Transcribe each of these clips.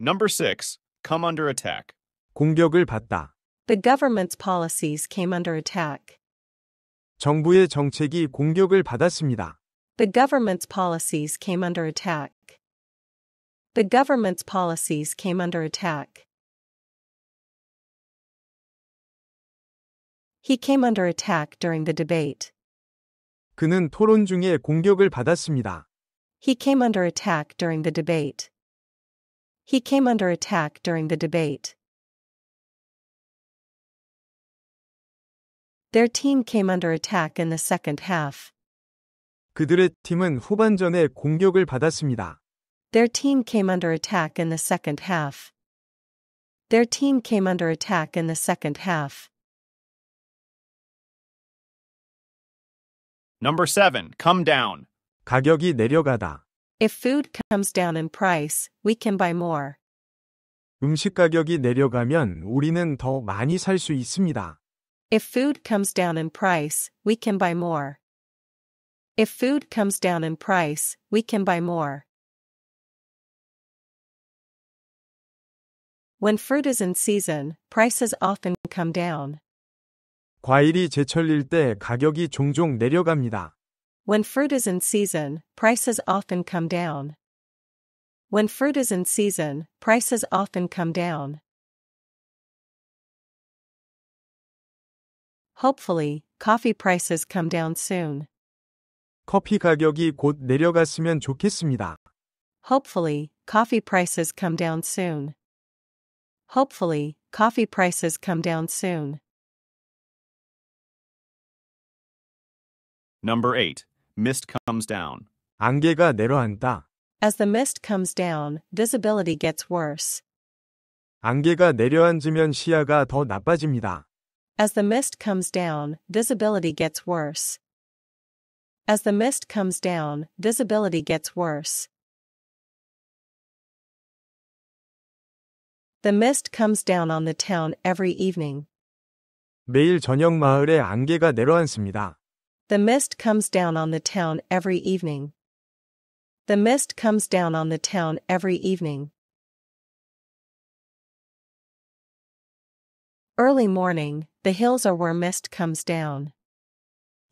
Number 6. Come under attack. 공격을 받다. The government's policies came under attack. 정부의 정책이 공격을 받았습니다. The government's policies came under attack. The government's policies came under attack. He came under attack during the debate. 그는 토론 중에 공격을 받았습니다. He came under attack during the debate. He came under attack during the debate. Their team came under attack in the second half. 그들의 팀은 후반전에 공격을 받았습니다. Their team came under attack in the second half. Their team came under attack in the second half. Number 7. Come down. 가격이 내려가다. If food comes down in price, we can buy more. 음식 가격이 내려가면 우리는 더 많이 살 수 있습니다. If food comes down in price, we can buy more. If food comes down in price, we can buy more. When fruit is in season, prices often come down. 과일이 제철일 때 가격이 종종 내려갑니다. When fruit is in season, prices often come down. When fruit is in season, prices often come down. Hopefully, coffee prices come down soon. 커피 가격이 곧 내려갔으면 좋겠습니다. Hopefully, coffee prices come down soon. Hopefully, coffee prices come down soon. Number 8. Mist comes down. 안개가 내려앉다. As the mist comes down, visibility gets worse. 안개가 내려앉으면 시야가 더 나빠집니다. As the mist comes down, visibility gets worse. As the mist comes down, visibility gets worse. The mist comes down on the town every evening. 매일 저녁 마을에 안개가 내려앉습니다. The mist comes down on the town every evening. The mist comes down on the town every evening. Early morning, the hills are where mist comes down.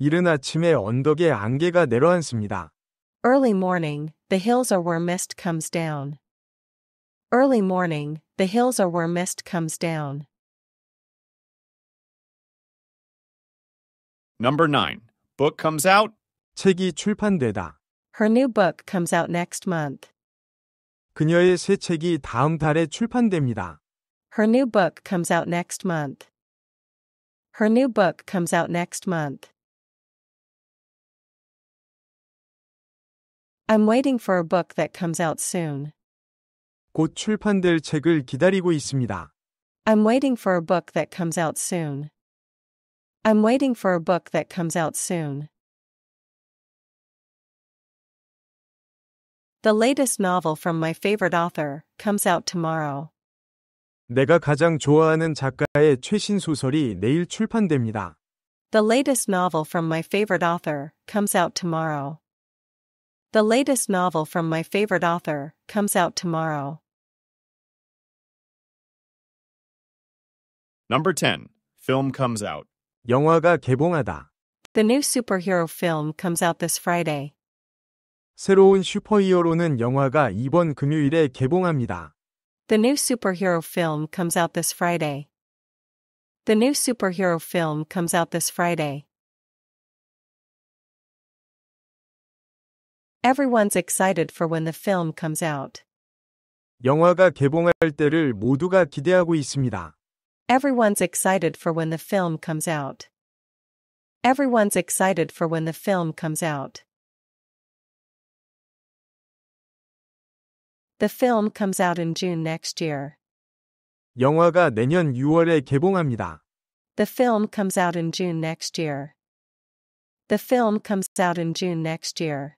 이른 아침에 언덕에 안개가 내려앉습니다. Early morning, the hills are where mist comes down. Early morning, the hills are where mist comes down. Number 9 book comes out. 책이 출판되다. Her new book comes out next month. 그녀의 새 책이 다음 달에 출판됩니다. Her new book comes out next month. Her new book comes out next month. I'm waiting for a book that comes out soon. 곧 출판될 책을 기다리고 있습니다. I'm waiting for a book that comes out soon. I'm waiting for a book that comes out soon. The latest novel from my favorite author comes out tomorrow. 내가 가장 좋아하는 작가의 최신 소설이 내일 출판됩니다. The latest novel from my favorite author comes out tomorrow. The latest novel from my favorite author comes out tomorrow. Number 10. Film comes out. 영화가 개봉하다. The new superhero film comes out this Friday. 새로운 슈퍼히어로는 영화가 이번 금요일에 개봉합니다. The new superhero film comes out this Friday. The new superhero film comes out this Friday. Everyone's excited for when the film comes out. 영화가 개봉할 때를 모두가 기대하고 있습니다. Everyone's excited for when the film comes out. Everyone's excited for when the film comes out. The film comes out in June next year. 영화가 내년 6월에 개봉합니다. The film comes out in June next year. The film comes out in June next year.